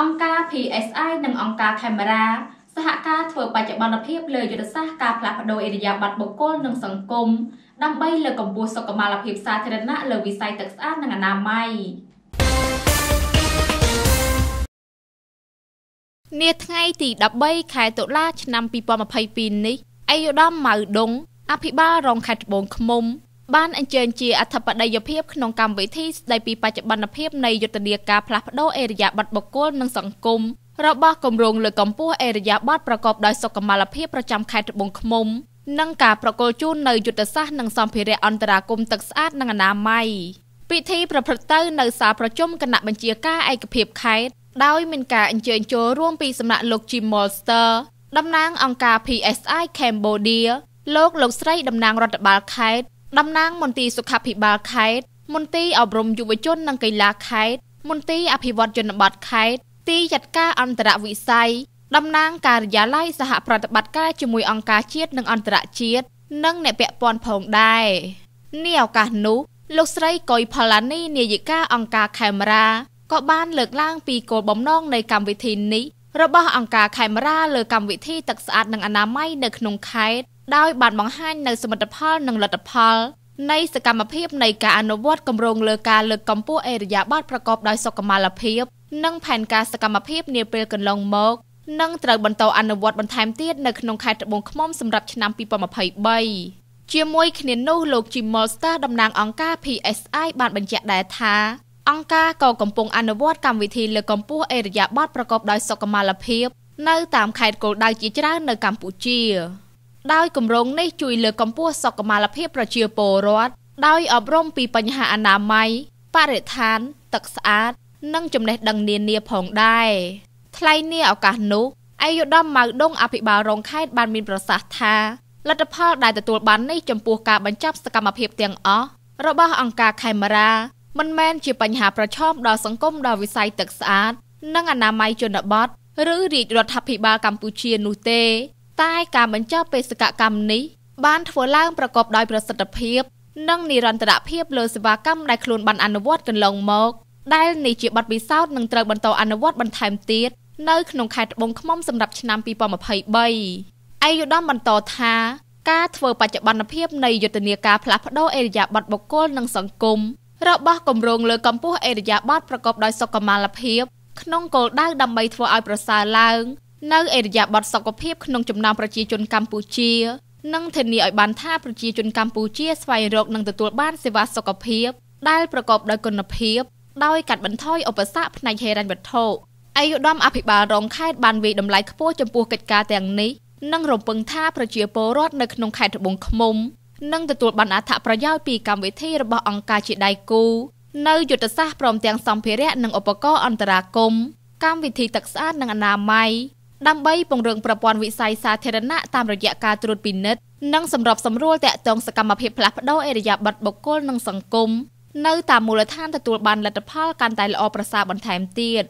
អង្គការ PSI និងអង្គការ Camera សហការធ្វើបច្ចុប្បន្នភាពលើយុទ្ធសាស្ត្រការផ្លាស់ប្តូរឥរិយាបថបុគ្គលនិងសង្គមដើម្បីលើកកម្ពស់សុខុមាលភាពសាធារណៈលើវិស័យទឹកស្អាតនិងអនាម័យនាថ្ងៃទី13ខែតុលាឆ្នាំ2022នេះអាយុដំម៉ៅដុងអភិបាលរងខេត្តត្បូងឃ្មុំបានអញ្ជើញជាអធិបតីភាពក្នុងកម្មវិធីស្តីពីបច្ចុប្បន្នភាពនៃយុទ្ធនាការផ្លាស់ប្តូរអេរយាប័ត្របុគ្គលនិងសង្គមរបស់គម្រោងលើកកម្ពស់អេរយាប័ត្រប្រកបដោយសុខុមាលភាពប្រចាំខេត្តត្បូងឃ្មុំនិងការប្រកល់ជូននៅយុទ្ធសាស្ត្រនិងសម្ភារៈអន្តរាគមទឹកស្អាតនិងអនាម័យពិធីប្រព្រឹត្តទៅ នៅសាលប្រជុំគណៈបញ្ជាការឯកភាពខេត្តដោយមានការអញ្ជើញចូលរួមពីសំណាក់លោក Jim Molster តំណាងអង្គការ PSI Cambodia លោកលោកស្រីតំណាងរដ្ឋបាលខេត្តតំណាងមន្ទីរសុខាភិបាលខេត្តមន្ទីរអប់រំយុវជននិងកីឡាខេត្តមន្ទីរអភិវឌ្ឍជនបទខេត្តទីយត្តការអន្តរវិស័យតំណាងការិយាល័យសហប្រតិបត្តិការជាមួយអង្គការជាតិនិងអន្តរជាតិនិងអ្នកពាក់ព័ន្ធផងដែរនេះឱកាសនោះលោកស្រីកុយផល្លានីនាយិកាអង្គការខេមរាក៏បានលើកឡើងពីគោលបំណងនៃកម្មវិធីនេះរបស់អង្គការខេមរាលើកម្មវិធីទឹកស្អាតនិងអនាម័យនៅក្នុងខេត្តដោយបានបង្ហាញនៅសមិទ្ធផលនិងលទ្ធផលនៃសកម្មភាពនៃការអនុវត្តគម្រោងលើការលើកកម្ពស់អេរយាប័តប្រកបដោយសុខុមាលភាពនិង ផែនការសកម្មភាពនាពេលកន្លងមកនិងត្រូវបន្តអនុវត្តបន្ថែមទៀតនៅក្នុងខេត្តត្បូងឃ្មុំសម្រាប់ឆ្នាំ2023ជាមួយគ្នានោះលោក Jim Molster តំណាងអង្គការ PSI បានបញ្ជាក់ដែរថាអង្គការក៏កំពុងអនុវត្តកម្មវិធីលើកកម្ពស់អេរយាប័តប្រកបដោយសុខុមាលភាពនៅតាមខេត្តគោលដៅជាច្រើននៅកម្ពុជាដោយគម្រោងនេះជួយលើកកម្ពស់សុខុមាលភាពប្រជាពលរដ្ឋដោយអប់រំពីបញ្ហាអនាម័យបរិស្ថាន ទឹកស្អាត និងចំណេះដឹងនានាផងដែរថ្លែងនាឱកាសនោះអាយុដំម៉ៅដងអភិបាលរងខេត្តបានមានប្រសាសន៍ថាលទ្ធផលដែលទទួលបាននេះចំពោះការបញ្ចប់សកម្មភាពទាំងអស់របស់អង្គការខេមរាមិនមែនជាបញ្ហាប្រឈមដល់សង្គមដល់វិស័យទឹកស្អាត និងអនាម័យជនបទឬរាជរដ្ឋាភិបាលកម្ពុជានោះទេតែការបញ្ចប់បេសកកម្មនេះបានធ្វើឡើងប្រកបដោយប្រសិទ្ធភាពនិងនិរន្តរភាពលើសេវាកម្មដែលខ្លួនបានអនុវត្តកន្លងមក ដែលនេះជាបទពិសោធន៍នឹងត្រូវបន្តអនុវត្តបន្ថែមទៀតនៅក្នុងខេត្តត្បូងឃ្មុំសម្រាប់ឆ្នាំ2023អាយុដំបន្តថាការធ្វើបច្ចុប្បន្នភាពនៃយុទ្ធនាការផ្លាស់ប្តូរអេរយាប័តបុគ្គលនិងសង្គមរបស់គម្រោងលើកម្ពុជាអេរយាប័តប្រកបដោយសុខុមាលភាពក្នុងគោលដៅដើម្បីធ្វើឲ្យប្រសើរឡើងនៅអេរយាប័តសុខភាពក្នុងចំណោមប្រជាជនកម្ពុជានិងធានាឲ្យបានថាប្រជាជនកម្ពុជាស្វែងរកនិងទទួលបានសេវាសុខភាពដែលប្រកបដោយគុណភាពដោយកាត់បន្ថយឧបសគ្គផ្នែកហិរញ្ញវត្ថុអាយុដំអភិបាលរងខេត្តបានវិយតម្លៃខ្ពស់ចំពោះកិច្ចការទាំងនេះនិងរំពឹងថាប្រជាពលរដ្ឋនៅក្នុងខេត្តត្បូងឃ្មុំនឹងទទួលបានអត្ថប្រយោជន៍ពីកម្មវិធីរបស់អង្គការជាដៃគូនៅយុទ្ធសាស្ត្រព្រមទាំងសម្ភារៈនិងឧបករណ៍អន្តរាគមន៍កម្មវិធីទឹកស្អាតនិងអនាម័យដើម្បីពង្រឹងប្រព័ន្ធវិស័យសាធារណៈតាមរយៈការត្រួតពិនិត្យនិងសម្របសម្រួលតាក់ទងសកម្មភាពផ្លាស់ប្តូរអេរយាប័ត្នបុគ្គលនិងសង្គមនៅតាមមូលដ្ឋានទទួលបានលទ្ធផលកាន់តែល្អប្រសើរបន្ថែមទៀត